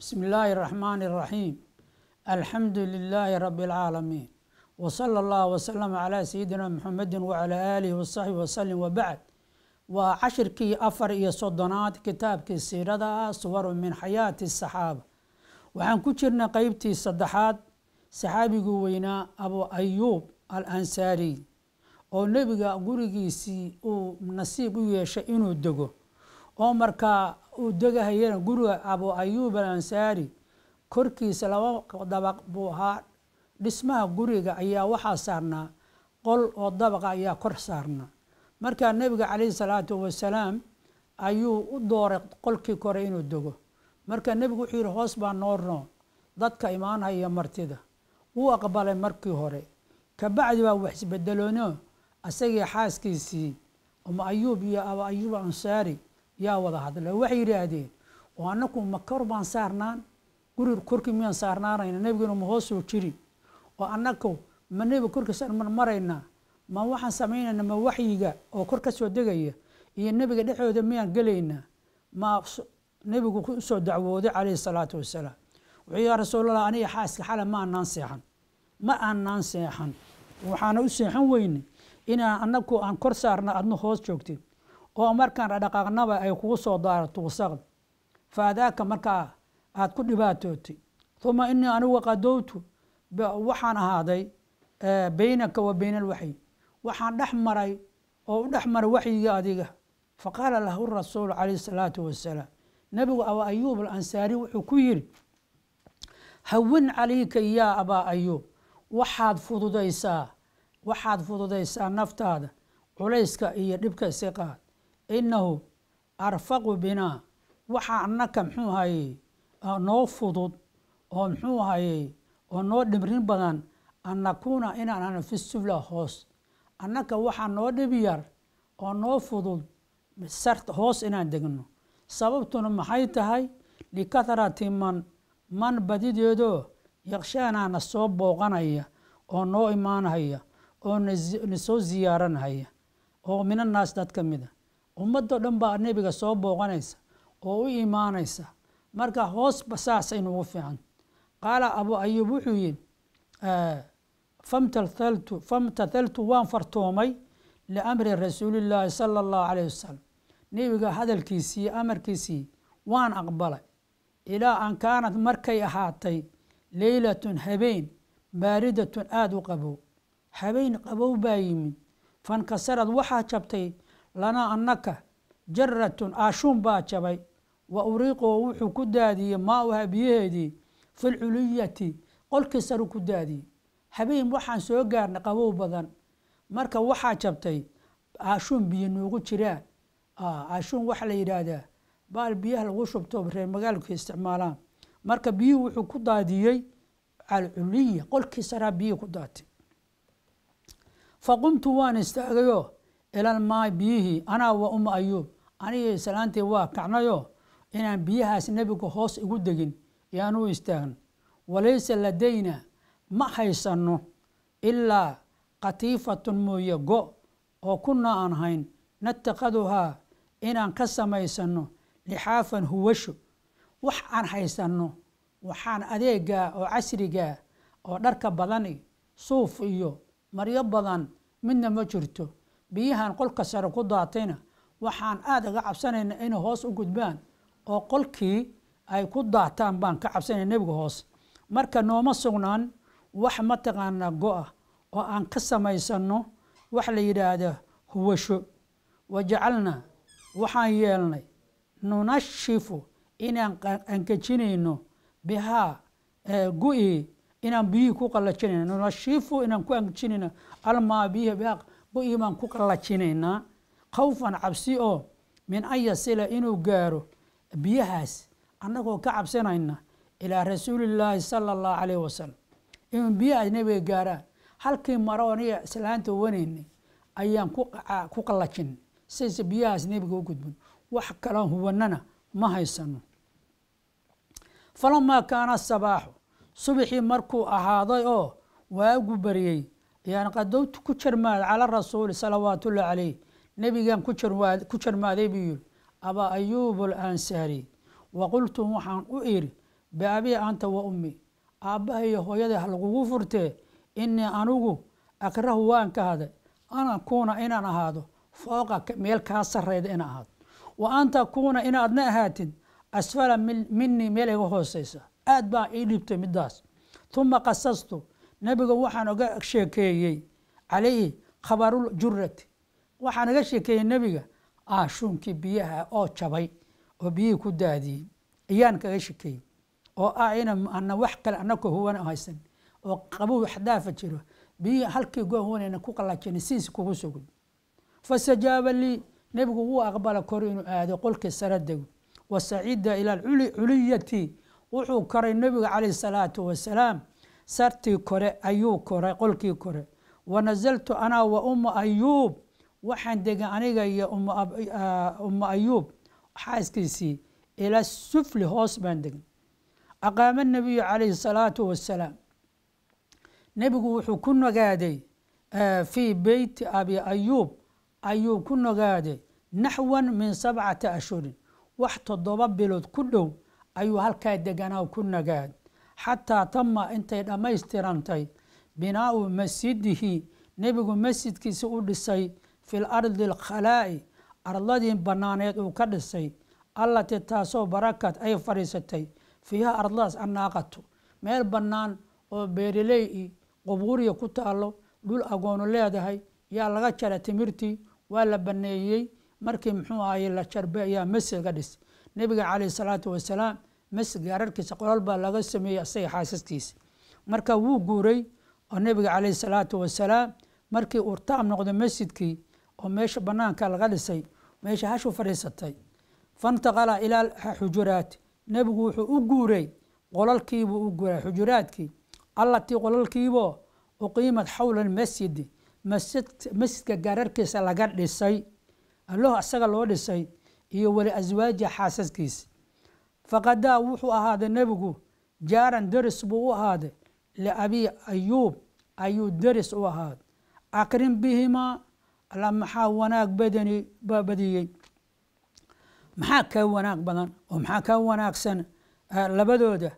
بسم الله الرحمن الرحيم الحمد لله رب العالمين وصلى الله وسلم على سيدنا محمد وعلى آله وصحبه وسلم وبعد وعشركي أفر إيا صدنات كتابك السيرة صور من حياة الصحابة وعن كترنا قيبتي صدحات صحابي وينا أبو أيوب الأنساري oo nebiga gurigiisii uu nasiib u yeeshay inuu dego oo markaa uu degahayana guriga abu ayuub alansaari korkiisa laba dabaq buu ahaa dhismaha guriga ayaa waxaa saarnaa qol oo dabaqa ayaa kor saarnaa markaa nebiga calayhi salaatu wasalaam ayuu u dooray qolkii kore inuu dego marka nebigu wuxuu yidhi hoos baa noo nool dadka imaanhaya martida wuu aqbalay markii hore kabacdi baa waxisbedeloonoo asagii xaaskiisii uma ayuub iyo aba ayuub ansaari yaa wada hadla waxay yidhaahdeen oo annaku ma kor baan saarnaan gurir korkii miyaan saarnaanayna nebiguna ma hoosoo jirin oo annaku ma nebiga korkiisa maraynaa ma waxaan samaynaynaa ma waxyiga oo kor ka soo degaya iyo nebiga dhexooda miyaan gelaynaa ma nebigu usoo dacwooday calayhi salaatu wasalaam wuxuu yaa rasuulallah aniga xaaska xale ma aanaan seexan ma aanaan seexan waxaana u seexan weyne inaan annaku aan kor saarna aadna hoos joogtid oo markaan dhadhaqaaqnaba ay kugu soo daarato wasaqda faadaaka markaa aad ku dhibaatootay uma inii anigu qadowtu waxaan ahaaday baynaka wa bayna alwaxyi waxaan dhex maray oo u dhex maray waxyigii adiga faqaala lahu rasuulu calayhi salaatu wasalaam nebigu aba ayuub alansaari wuxuu ku yiri hawin calayka yaa abaa ayuub waxaad fududaysaa waxaad fududaysaa naftaada culayska iyo dhibka iska qaad innahu arfaqu binaa waxaa annaka mxuu ahayey noo fudud oo muxuu ahayey oo noo dhimrin badan annakuuna inaan ana fi sufla hoos annaka waxaa noo dhib yar oo noo fudud sart hoos inaan degno sababtuna maxay tahay likatharati man man badideedoo yaqshaanaana soo booqanaya oo noo imaanhaya oo na ziyaaranhaya oo minannaas dad ka mida ummadoo dhan baa nebiga soo booqanaysa oo u imaanaysa marka hoosba saasay nugu fiican qaala abu ayuub wuxuu yihi famtathaltu waan fartoomay liamri rasuulillaahi sala allahu caleyh wasalam nebiga hadalkiisii iyo amarkiisii waan aqbalay ilaa an kaanad markay ahaatay leylatun habeen baaridatun aada u qabow habeen qabow baa yimid fankasarad waxaa jabtay lanaa annaka jaratun aashuun baa jabay wa uriiqoo wuxuu ku daadiyey maauha biyaheedii fi lculiyati qolkii saru ku daadiyey habeen waxaan soo gaarnay qabow badan marka waxaa jabtay aashuun biyo noogu jiraa aashuun waxaa la yidhaahdaa baal biyaha lagu shubto reer magaalku isticmaalaan marka biyuhu wuxuu ku daadiyey alculiya qolkii saraa biyihii ku daatay faqumtu waan istaagayoo ilan maay biyihii anaa waa uma ayuub aniga islaantii waa kacnayo inaan biyahaas nebigu hoos igu degin yaanuu istaagno walaysa ladayna ma haysanno ilaa qatiifatun mooye go oo kuna aan hayn nattakhaduhaa inaan ka samaysanno lixaafan huwasho wax aan haysanno waxaan adeegaa oo casrigaa oo dharka badani suuf iyo maryo badan midna ma jirto biyahan qolka sare ku daatayna waxaan aada aga cabsanaynaa inay hoos u gudbaan oo qolkii ay ku daataan baan ka cabsanaya nebiga hoos marka nooma sugnaan wax mataqaanaa go'a ah oo aan ka samaysanno wax la yidhaahda huwasho wajacalnaa waxaan yeelnay nunashifu inaan angejinayno bihaa gu-ii inaan biyihii ku qallajinayna nunashifu inaan ku angejinayno almaa biyihi bihaa wixii baan ku qallajinaynaa khawfan cabsi oo min an yasila inuu gaaro biyahaas annagoo ka cabsanayna ilaa rasuulillaahi sala allahu caleyhi wasalam inuu biyahaas nabiga gaaraan halkii maro aniga islaanta wanaynay ayaan ku qallajin sayse biyahaas nebiga u gudbin wax kaloo hubanana ma haysano falamaa kaana sabaaxu subaxii markuu ahaaday oo waagu baryey yani qadowtu ku jarmaad cala rasuuli salawaat calayh caleyh nebigan ku jarmaaday buu yiri abaa ayuub ansaari wa qultum waxaan u iri biabii anta wa ummi iyo hooyada ha lagugu furtee inii anugu akrahu waan ka haday ana kuuna inaan ahaado fooqa meel kaa sarreyda inaan ahaado wa anta kuuna inaadna ahaatid asfala minii meel iga hooseysa aada baa ii dhibtay midaas uma qasastu nabiga waxaan oga sheekeeyey calayhi khabarljurati waxaan oga sheekeeyey nebiga aashuunkii biyaha oo jabay oo biyihii ku daadiyey ayaan kaga shekeeyey oo ah inana wax kale anaka huwana haysan oo qabow waxdaafa jiro biyihii halkii gohuwanayna ku qallaajina sidiisi kugu sugun fastajaaba lii nebigu wuu aqbala kor inuu aado qolkii sara dego wasaciida ila culiyati wuxuu karay nebiga calayhi salaatu wasalaam sartii kore ayuu koray qolkii kore wanasaltu anaa wa ummu ayuub waxaan degay aniga iyo ummu ayuub xaaskiisii ilaa sufli hoos baan degay aqaama nabiyu calayhi salaatu wasalaam nebigu wuxuu ku nagaaday fii beyti abi ayuub ayuu ku nagaaday naxwan min sabcati ashhurin wax toddoba bilood ku dhow ayuu halkaa deganaa ku nagaaday حتى تم انت ما استرانتي بناء مسجده نبغو مسجد كي في الأرض الخلائي أرلادين بنانيت وكدسي الله تتاسو بركات أي فريستي فيها أرلاس أناقتو مال بنان وبيريلي قبوري كتالو دول أغونو ليه دهي يا لغاكرة تمرتي ولا بنيي مركي محوها يلا شربي يا مسجد قدس نبغي عليه الصلاة والسلام masjid gaararkiisa qolal baa laga sameeyey asaga xaasaskiisa marka wuu guuray oo nebiga caleyhi salaatu wasalaam markii uu taam noqday masjidkii oo meesha banaanka laga dhisay meesha hashu fadhiisatay fantaqala ilaa xujuraat nebigu wuxuu u guuray qolalkiibuu u guuray xujuraadkii allatii qolalkiiboo uqiimat xowla almasjidi masjidka gaararkiisa laga dhisay allahu isaga loo dhisay iyo weli aswaaja xaasaskiisa faqadaa wuxuu ahaaday nebigu jaaran deris buu u ahaaday liabii ayuub ayuu deris u ahaaday akrim bihimaa alla maxaa wanaag badani baa badiyey maxaa ka wanaag badan oo maxaa ka wanaagsan ah, labadooda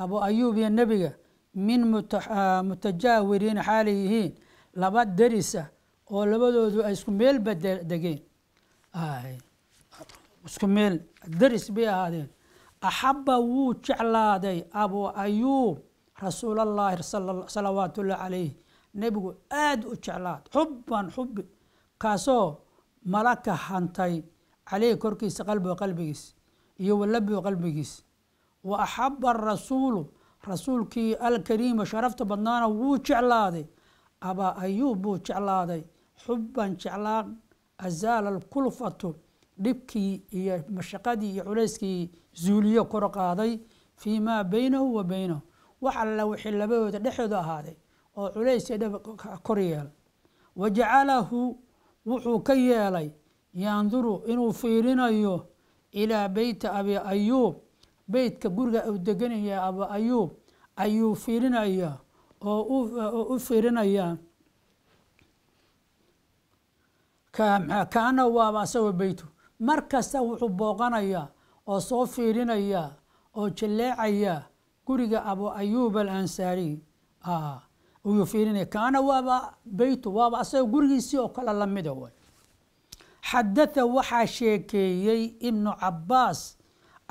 abu ayuub iyo nebiga min ah, mutajaawiriin xaalayihiin yihiin laba derisa oo labadoodu ay isku meel ba degeen isku meel deris bay ahaadeen أحب وجعلادي أبو أيوب رسول الله صلوات الله عليه نبي آد وجعل حبا حب كاسو ملك هانتي عليه كركيس قلبه وقلبيس يو لبي وقلبيس وأحب الرسول رسول كي الكريم شرفت بدنانا وجعلادي أبا أيوب وجعلادي حبا جعلان أزال الكلفة دبكي هي مشقدي عليسكي zuuliyo kor qaaday fii maa baynahu wa baynahu wax alla wixii labadooda dhexdooda ahaaday oo culays kor yeela wa jacalahu wuxuu ka yeelay yanduru inuu fiirinayo ilaa beyti abi ayuub beytka guriga uu deganaya abi ayuub ayuu fiirinayaa oo u fiirinayaa kaana waaba asagoo beytu mar kasta wuxuu booqanayaa oo soo fiirinaya oo jalleecaya guriga abu ayuub alansaari ayuu fiirinaya kaana waaba beytu waaba asagoo gurigiisii oo kale la mida way xadatha waxaa sheekeeyey ibnu cabaas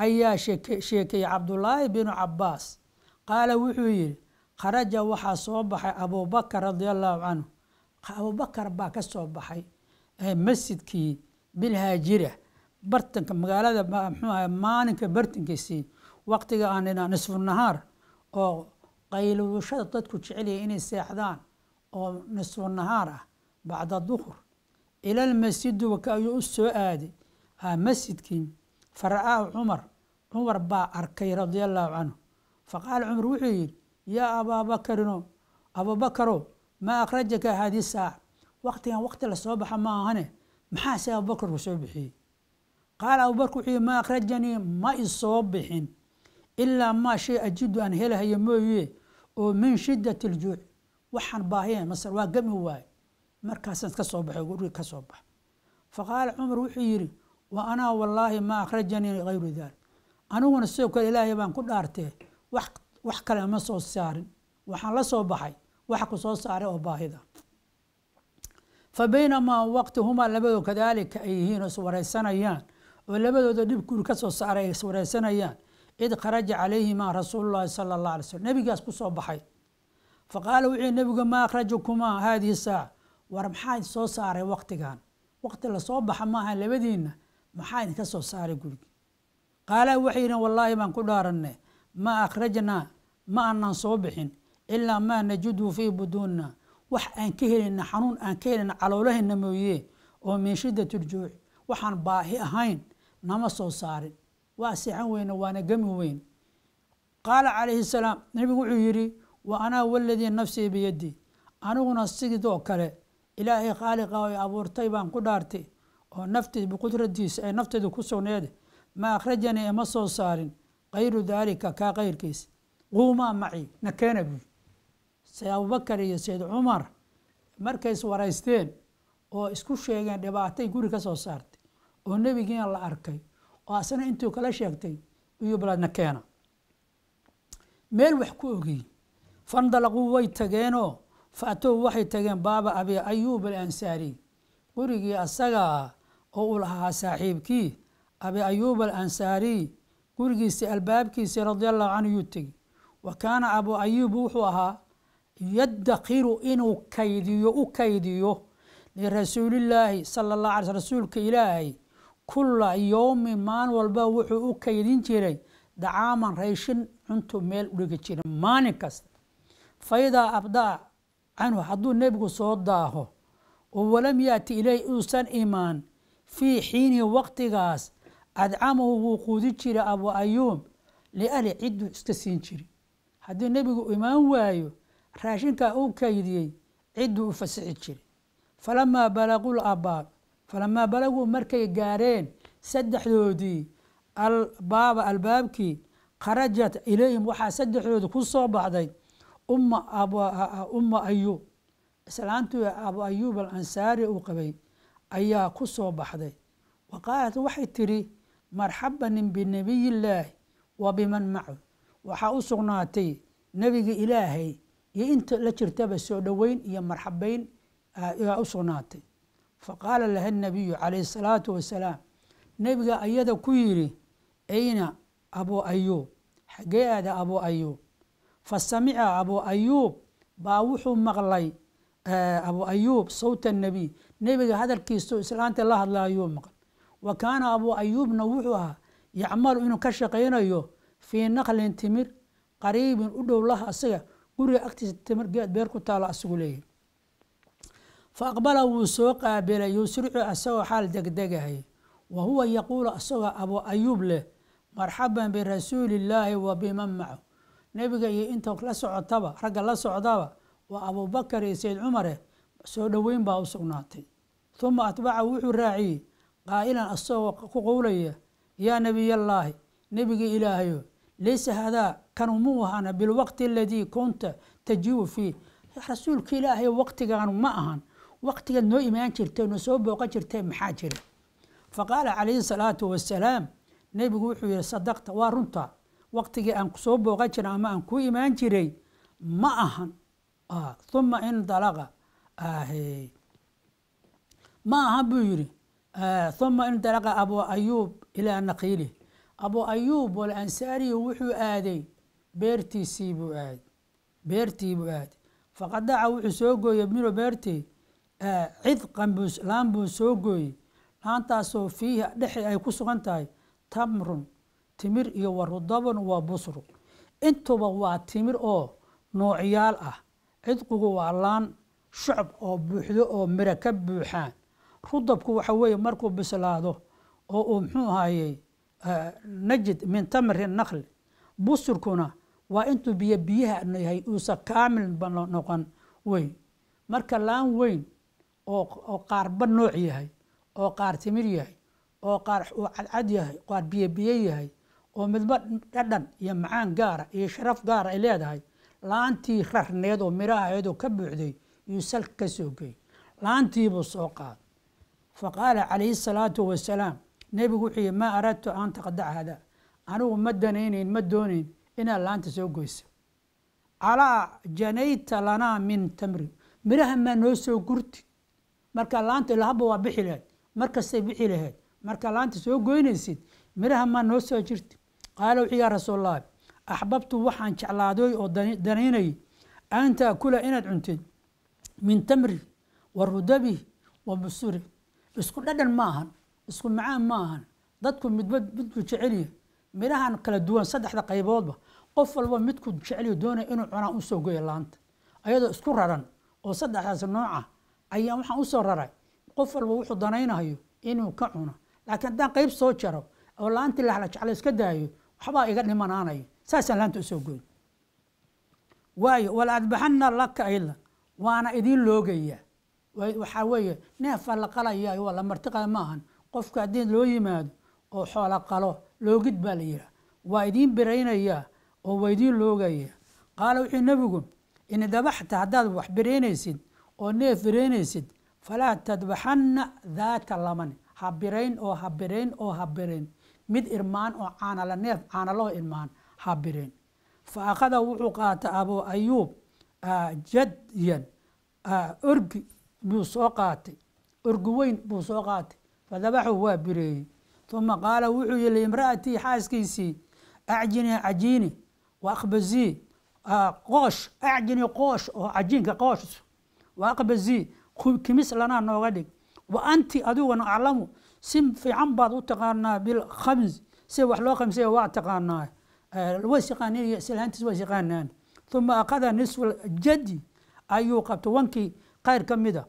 ayaa sheekeeyey cabdulaahi binu cabaas qaala wuxuu yidhi kharaja waxaa soo baxay abubakar radia allahu canhu abuubakar baa ka soo baxay masjidkii bilhaajira bartanka magaalada maalinka bartankiisii waqtiga aan nisfu nahaar oo qayluushada dadku jecelyahay inay seexdaan oo nisfu nahaar ah bacda duhur ilalmasjidi waka ayuu u soo aaday masjidkii fara'ahu cumar cumar baa arkay radia allaahu canhu faqaala cumar wuxuu yidhi yaa abaabakarino abuubakaro maa akhrajaka haadii saac waqtigan waqti lasoo baxa ma ahane maxaase abubakar ku soo bixiyey qaala abuubakr wuxuu yihi maa akhrajanii ma isoo bixin ilaa maa shay ajidu aan helahayo mooye oo min shiddat aljuuc waxaan baahiyeen masal waa gami waaye markaasaan ka soo baxay gurigi ka soo bax faqaala cumar wuxuu yidhi wa anaa wallaahi maa akhrajanii hayru dalik aniguna sidoo kale ilaahay baan ku dhaartee wax wax kale ama soo saarin waxaan la soo baxay waxa ku soo saaray oo baahida fa baynamaa waqti humaa labadoo kadaalika ay yihiin oo iswaraysanayaan oo labadooda dhib guri kasoo saaray ay wareysanayaan id kharaja calayhimaa rasuululahi sala allah alay slm nebigaas ku baxay fa qaala wuxuu nebigu maa akhrajakumaa haadihi saac war maxaa idin soo saaray waqtigan waqti lasoo baxa maaha labadiinna maxaa idinka soo saaray gurigii qaala waxay yidhien wallaahi baan ku dhaaranay maa akhrajnaa ma aanaan soo bixin ilaa maa najidu fii buduunna wax aan ka helayna xanuun aan ka helayna caloolahayna mooyee oo min shiddati ljuuci waxaan baahi ahayn nama soo saarin waa asixan weyn waana gemi weyn qaala calayhi salaam nebigu wuxuu yidhi wa anaa waladii nafsii biyaddi aniguna sidoo kale ilaahay khaaliqa ay abuurtay baan ku dhaartay oo naftii biqudradiisa ay nafteedu ku sugneede ma akhrajanii ima soo saarin kayru daalika kaa kayrkiisa quumaa maci na keena buuyi sayd abubakar iyo sayd cumar markays waraysteen oo isku sheegeen dhibaatay guri ka soo saartay oo nebigiina la arkay oo asna intuu kala sheegtay iyuu balaadna keena meel wax ku ogey fandalaquu way tageenoo faatow waxay tageen baaba abi ayuub alansaari gurigii asagaa oo uu lahaa saaxiibkii abi ayuub alansaari gurigiisii albaabkiisii radia allahu canhu yuu tegi wa kaana abu ayuub wuxuu ahaa yaddakiru inuu kaydiyo u kaydiyo lirasuulillaahi sala allah alay rasuulka ilaahay kula yowmi maalin walba wuxuu u kaydin jiray dacaaman rayshin cuntu meel udhigi jira maalin kasta faidaa abdaa canhu hadduu nebigu soo daaho oo walam yaati ileyh uusan imaan fii xiini waqtigaas adcamahu wuu quudi jiray abu ayuub liali cidduu iska siin jiri haddii nebigu imaan waayo raashinkaa u kaydiyey cidduu u fasixi jiray falamaa balaguu labaab falamaa balaguu markay gaareen saddexdoodii albaaba albaabkii kharajat ilayhim waxaa saddexdooda ku soo baxday umma ayuub islaantu abu ayuub alansaari uu qabay ayaa ku soo baxday wa qaalat waxay tiri marxabanin binabiyi illaahi wa biman macu waxaa u sugnaatay nebiga ilaahay iyo inta la jirtaba soo dhoweyn iyo marxabayn ayaa u sugnaatay faqaala laha nabiyu calayhi salaatu wasalaam nebiga ayada ku yidhi ayna abuu ayuub xaggee aada abuu ayuub fa samica abuu ayuub baa wuxuu maqlay abuu ayuub sawta nebiy nebiga hadalkiisu islaanta la ayuu maql wa kaana abuu ayuubna wuxuu ahaa yacmalu inuu ka shaqaynayo fii naqlin timir qariibin u dhow laha asaga guriga agtiisa timir geed beer ku taala asigu leeyahy faaqbala wuu soo qaabilay yusricu asagoo xaal degdegahay wa huwa yaquulu asagoo abu ayuub leh marxaban birasuuliillaahi wa biman macu nebiga iyo inta la socotaba ragga la socdaba waa abuubakar iyo sayd cumare soo dhoweyn baa u sugnaatay uma atbaca wuxuu raaciyey qaa'ilan asagoo ku qowlaya yaa nebiyallaahi nebiga ilaahayo laysa hadaa kanumuu ahaana bilwaqti aladii kunta tajibu fiih rasuulka ilaahay waqtigaanu ma ahan waqtigeed noo imaan jirtay noo soo booqan jirtay maxaa jira faqaala calayhi salaatu wasalaam nebigu wuxuu yihi sadaqta waa runta waqtigii aan soo booqan jiray ama aan ku imaan jiray ma ahan uma in dalaqa ma ahan buu yidhi uma in dalaqa abuu ayuub ilaa naqiili abu ayuub wal ansaariyu wuxuu aaday beertiisii buu aaday beertii buu aaday faqadaca wuxuu soo gooyey minu beertii Eh, cidqan laan buu soo gooyey laantaasoo fiiha dhexe ay ku sugan tahay tamrun timir iyo warudabun waa busru intuba waa timir oo noocyaal ah cidqugu waa laan shucb oo buuxdo oo mira ka buuxaan rudabku waxa weeye markuu bislaado oo uu muxuu ahayey eh, najid min tamri nakhl busurkuna waa intuu biyo biyaha yahay uusa kaamil noqon weyn marka laan weyn oo qaar ban nooc yahay oo qaar timir yahay oo qaar uu cadcad yahay qaar biyobiyo yahay oo midba dhadhan iyo macaan gaara iyo sharaf gaara ay leedahay laantii rarneed oo miraha ahayd oo ka buuxday iyuu salka ka soo geey la soo qaad fa qaala calayhi salaatu wasalaam nebigu wuxuu yihi maa aradtu an taqdac hada anigu ma danaynayn ma doonayn inaad laanta soo goysa calaa janayta lanaa min tamri miraha maa noo soo gurti marka laanta lahaba waa bixi lahayd markastay bixi lahayd marka laanta soo goynaysid miraha maa noo soo jirta qaala wuxuu yaa axbabtu waxaan jeclaaday oo danaynayay an taakula inaad cuntid min tamri wa rudabi wa busuri isku dhadhan ma ahan isku macaan ma ahan dadku midba midku jecelya midhahan kala duwan saddexda qayboodba qof walba midku jecelya doonaya inuu cunaa usoo goya laanta ayadoo isku raran oo saddexdaas nooca ah ayaa waxaan usoo raray qof walba wuxuu danaynayo inuu ka cuno laakiin haddaan qayb soo jaro oo laanti laalajeclayska daayo waxbaa iga dhimanaanayo saasaan laanta usoo goyn waayo wala laka ila waana idiin loogayaa waxaa weeye neefaa la qalayaa waa la martiqaya maahan qofka haddii loo yimaado oo xoola qalo loogid baa la yihaha waa idiin biraynayaa oo waa idiin loogayaa qaala wuxuu nebigu in dabaxta haddaad wax biraynaysid oo neef bireynaysid falaa tadbaxanna daata laman habirayn oo habirayn oo habirayn mid irmaan oo caanala neef caanaloo irmaan habirayn fa akhada wuxuu qaata abuu ayuub jadyan orgi buu soo qaatay orgi weyn buu soo qaatay fadabaxuu waa bireeyey uma qaala wuxuu yihi imra'atii xaaskiisii acjini cajiini wa akhbasii qoosh acjini qoosh oo cajiinka qoosh وأقبل زي كمس لنا نوغدك وأنت أدو انا ونعلمو سم في عم بعض وتقارنا بالخمس سوى حلوقم سوى واعتقارنا الوسيقاني آه، سلانتس وسيقانان ثم أخذ نصف الجدي أيو قبت وانكي قير كمدة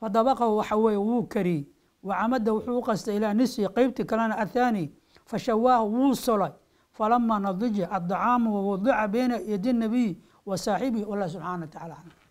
فدبقه وحوي ووكري وعمد وحوق إلى نصف قيبت كلان الثاني فشواه ووصلي فلما نضج الطعام ووضع بين يد النبي وصاحبه الله سبحانه وتعالى